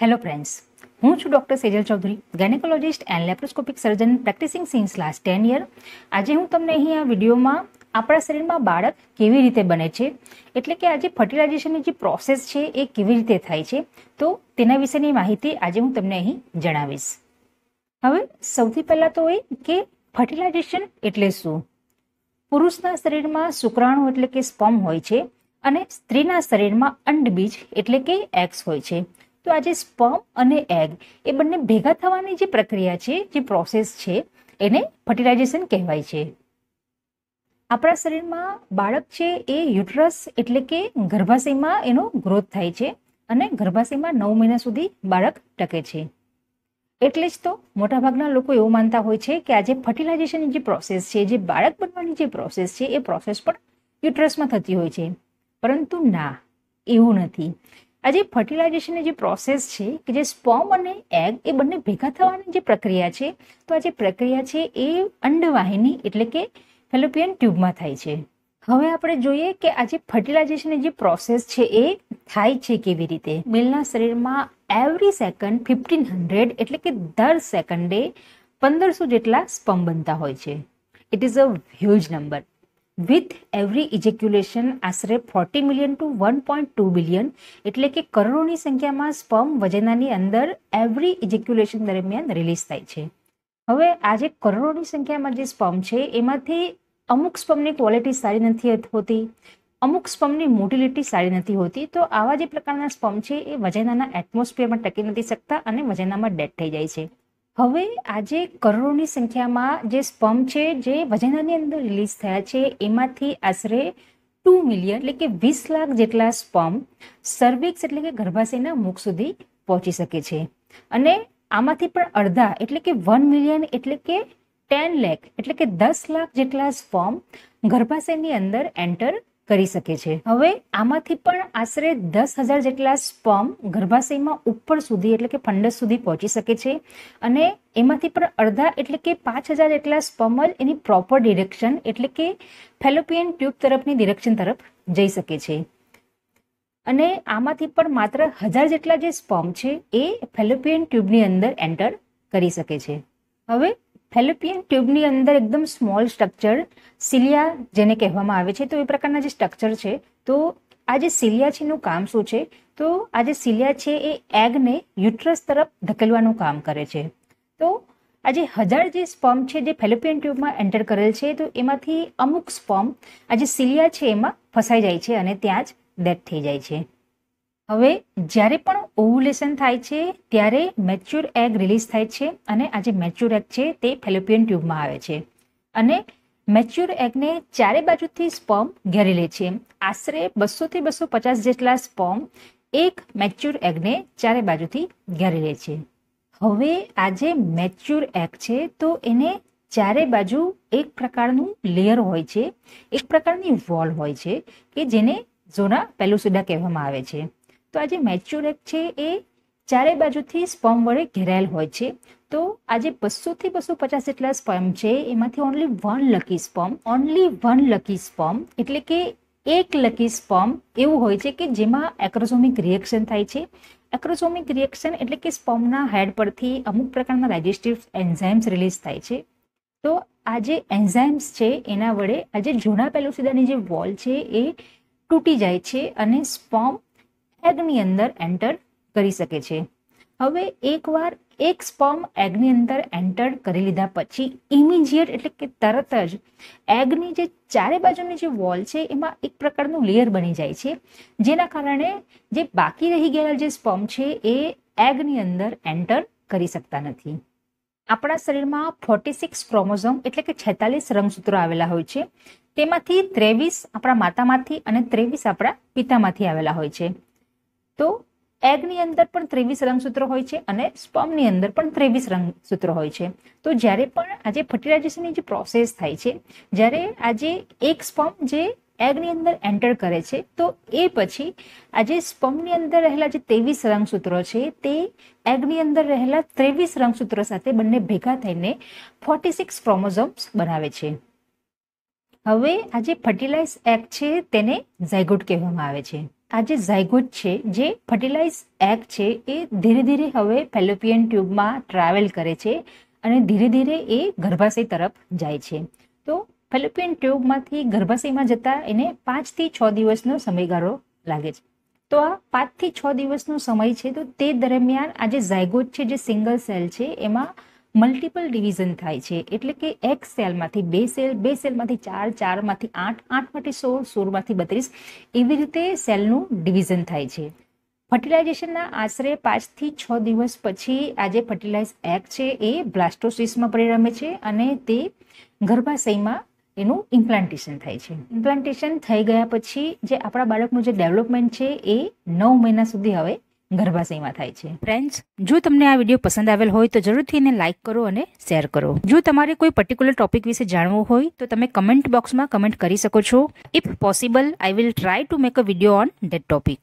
hello friends હું છું doctor Sejal Chaudhary gynaecologist and laparoscopic surgeon practising since last ten year આજે હું તમને અહીં આ વિડીયોમાં આપણા શરીરમાં બાળક કેવી રીતે બને છે એટલે કે આજે ફર્ટિલાઇઝેશનની જે પ્રોસેસ છે એ કેવી રીતે થાય છે તો તેના વિશેની માહિતી આજે હું તમને અહીં જણાવીશ હવે સૌથી પહેલાં તો એ કે ફર્ટિલાઇઝેશન એટલે શું પુરુષના શરીરમાં શુક્રાણુ એટલે કે સ્પમ હોય છે અને સ્ત્રીના શરીરમાં અંડબીજ એટલે કે એક્સ હોય છે તો આ જે અને એગ એ બંને ભેગા થવાની જે પ્રક્રિયા છે જે પ્રોસેસ છે એને ફર્ટિલાઇઝેશન કહેવાય છે આપણા શરીરમાં બાળક છે એ યુટરસ એટલે કે ગર્ભાશયમાં એનો ગ્રોથ થાય છે અને ગર્ભાશયમાં નવ મહિના સુધી બાળક ટકે છે એટલે જ તો મોટાભાગના લોકો એવું માનતા હોય છે કે આજે ફર્ટિલાઇઝેશનની જે પ્રોસેસ છે જે બાળક બનવાની જે પ્રોસેસ છે એ પ્રોસેસ પણ યુટરસમાં થતી હોય છે પરંતુ ના એવું નથી આ જે ફર્ટિલાઇઝેશનની જે પ્રોસેસ છે કે જે સ્પોમ અને એગ એ બંને ભેગા થવાની જે પ્રક્રિયા છે તો આ જે પ્રક્રિયા છે એ અંડવાહિની એટલે કે ફેલોપિયન ટ્યુબમાં થાય છે હવે આપણે જોઈએ કે આ જે ફર્ટિલાઇઝેશનની જે પ્રોસેસ છે એ થાય છે કેવી રીતે મિલના શરીરમાં એવરી સેકન્ડ ફિફ્ટીન હંડ્રેડ એટલે કે દર સેકન્ડે પંદરસો જેટલા સ્પમ બનતા હોય છે it is a huge number with every ejaculation આશરે forty million to one point two billion એટલે કે કરોડોની સંખ્યામાં સ્પર્મ વજનાની અંદર એવરી ઇજેક્યુલેશન દરમિયાન રિલીઝ થાય છે હવે આ જે કરોડોની સંખ્યામાં જે સ્પર્મ છે એમાંથી અમુક સ્પર્મની ક્વોલિટી સારી નથી હોતી અમુક સ્પર્મની મોટિલિટી સારી નથી હોતી તો આવા જે પ્રકારના સ્પર્મ છે એ વજનાના એટમોસ્ફિયરમાં ટકી નથી શકતા અને વજનામાં ડેથ થઈ જાય છે હવે આજે કરોડોની સંખ્યામાં જે સ્પમ છે જે વજનાની અંદર રિલીઝ થયા છે એમાંથી આશરે ટુ મિલિયન એટલે કે વીસ લાખ જેટલા સ્પમ સર્વિક્સ એટલે કે ગર્ભાશયના મુખ સુધી પહોંચી શકે છે અને આમાંથી પણ અડધા એટલે કે વન મિલિયન એટલે કે ટેન લેખ એટલે કે દસ લાખ જેટલા સ્પમ ગર્ભાશયની અંદર એન્ટર કરી શકે છે હવે આમાંથી પણ આશરે દસ હજાર જેટલા સ્પર્મ ગર્ભાશયમાં ઉપર સુધી એટલે કે ફંડસ સુધી પહોંચી શકે છે અને એમાંથી પણ અડધા એટલે કે પાંચ હજાર જેટલા સ્પર્મ જ એની પ્રોપર ડિરેક્શન એટલે કે ફેલોપિયન ટ્યુબ તરફની ડિરેક્શન તરફ જઈ શકે છે અને આમાંથી પણ માત્ર હજાર જેટલા જે સ્પર્મ છે એ ફેલોપિયન ટ્યુબની અંદર એન્ટર કરી શકે છે હવે ફેલોપિયન ટ્યુબની અંદર એકદમ સ્મોલ સ્ટ્રક્ચર સિલિયા જેને કહેવામાં આવે છે તો એ પ્રકારના જે સ્ટ્રક્ચર છે તો આ જે સિલિયા છે એનું કામ શું છે તો આ જે સિલિયા છે એ એગને યુટ્રસ તરફ ધકેલવાનું કામ કરે છે તો આજે હજાર જે સ્પર્મ છે જે ફેલોપિયન ટ્યુબમાં એન્ટર કરેલ છે તો એમાંથી અમુક સ્પર્મ આ જે સિલિયા છે એમાં ફસાઈ જાય છે અને ત્યાં જ ડેથ થઈ જાય છે હવે જ્યારે પણ ઓવ્યુલેશન થાય છે ત્યારે મેચ્યોર એગ રિલીઝ થાય છે અને આ જે મેચ્યોર એગ છે તે ફેલોપિયન ટ્યુબમાં આવે છે અને મેચ્યોર એગને ચારે બાજુથી સ્પોમ ઘેરી લે છે આશરે બસોથી બસો પચાસ જેટલા સ્પોમ એક મેચ્યોર એગને ચારે બાજુથી ઘેરી લે છે હવે આ જે મેચ્યોર એગ છે તો એને ચારે બાજુ એક પ્રકારનું લેયર હોય છે એક પ્રકારની વોલ હોય છે કે જેને ઝોના પેલુસુડા કહેવામાં આવે છે તો આજે જે મેચ્યોર એગ છે એ ચારે બાજુથી સ્પર્મ વડે ઘેરાયેલ હોય છે તો આજે બસોથી બસો પચાસ જેટલા સ્પર્મ છે એમાંથી only one lucky sperm only one lucky sperm એટલે કે એક લકી સ્પર્મ એવું હોય છે કે જેમાં એક્રોઝોમિક રિએક્શન થાય છે એક્રોઝોમિક રિએક્શન એટલે કે સ્પર્મના હેડ પરથી અમુક પ્રકારના ડાયજેસ્ટિવ એન્ઝાઇમ્સ રિલીઝ થાય છે તો આ જે એન્ઝાઇમ્સ છે એના વડે આજે જૂના પેલોસિદાની જે વોલ છે એ તૂટી જાય છે અને સ્પર્મ એગની અંદર એન્ટર કરી શકે છે હવે એકવાર એક સ્પર્મ એગની અંદર એન્ટર કરી લીધા પછી ઇમિજિએટ એટલે કે તરત જ એગની જે ચારે બાજુની જે વોલ છે એમાં એક પ્રકારનું લેયર બની જાય છે જેના કારણે જે બાકી રહી ગયેલા જે સ્પર્મ છે એ એગની અંદર એન્ટર કરી શકતા નથી આપણા શરીરમાં ફોર્ટી સિક્સ ક્રોમોઝોમ એટલે કે છેતાલીસ રંગસૂત્રો આવેલા હોય છે તેમાંથી ત્રેવીસ આપણા માતામાંથી અને ત્રેવીસ આપણા પિતામાંથી આવેલા હોય છે તો એગની અંદર પણ ત્રેવીસ રંગસૂત્રો હોય છે અને સ્પમની અંદર પણ ત્રેવીસ રંગસૂત્રો હોય છે તો જ્યારે પણ આજે ફર્ટિલાઇઝેશનની જે પ્રોસેસ થાય છે જ્યારે આજે એક સ્પમ જે એગની અંદર એન્ટર કરે છે તો એ પછી આજે સ્પમની અંદર રહેલા જે ત્રેવીસ રંગસૂત્રો છે તે એગની અંદર રહેલા ત્રેવીસ રંગસૂત્રો સાથે બંને ભેગા થઈને ફોર્ટી સિક્સ ક્રોમોઝોમ્સ બનાવે છે હવે આજે ફર્ટિલાઇઝ એગ છે તેને ઝાયગોટ કહેવામાં આવે છે આ જે ઝાયગોટ છે જે ફર્ટિલાઇઝ એગ છે એ ધીરે ધીરે હવે ફેલોપિયન ટ્યુબમાં ટ્રાવેલ કરે છે અને ધીરે ધીરે એ ગર્ભાશય તરફ જાય છે તો ફેલોપિયન ટ્યુબમાંથી ગર્ભાશયમાં જતાં એને પાંચથી છ દિવસનો સમયગાળો લાગે છે તો આ પાંચથી છ દિવસનો સમય છે તો તે દરમિયાન આ જે ઝાયગોટ છે જે સિંગલ સેલ છે એમાં મલ્ટિપલ ડિવિઝન થાય છે એટલે કે એક સેલમાંથી બે સેલ બે સેલમાંથી ચાર ચારમાંથી આઠ આઠમાંથી સોળ સોળમાંથી બત્રીસ એવી રીતે સેલનું ડિવિઝન થાય છે ફર્ટિલાઇઝેશનના આશરે પાંચથી છ દિવસ પછી આજે ફર્ટિલાઇઝ એગ છે એ બ્લાસ્ટોસિસમાં પરિણમે છે અને તે ગર્ભાશયમાં એનું ઇમ્પ્લાન્ટેશન થાય છે ઇમ્પ્લાન્ટેશન થઈ ગયા પછી જે આપણા બાળકનું જે ડેવલપમેન્ટ છે એ નવ મહિના સુધી હવે ગર્ભાશયમાં થાય છે ફ્રેન્ડ્સ જો તમને આ વિડીયો પસંદ આવેલ હોય તો જરૂરથી એને લાઇક કરો અને શેર કરો જો તમારે કોઈ પર્ટિક્યુલર ટોપિક વિશે જાણવું હોય તો તમે કમેન્ટ બોક્સમાં કમેન્ટ કરી શકો છો if possible I will try to make a video on that topic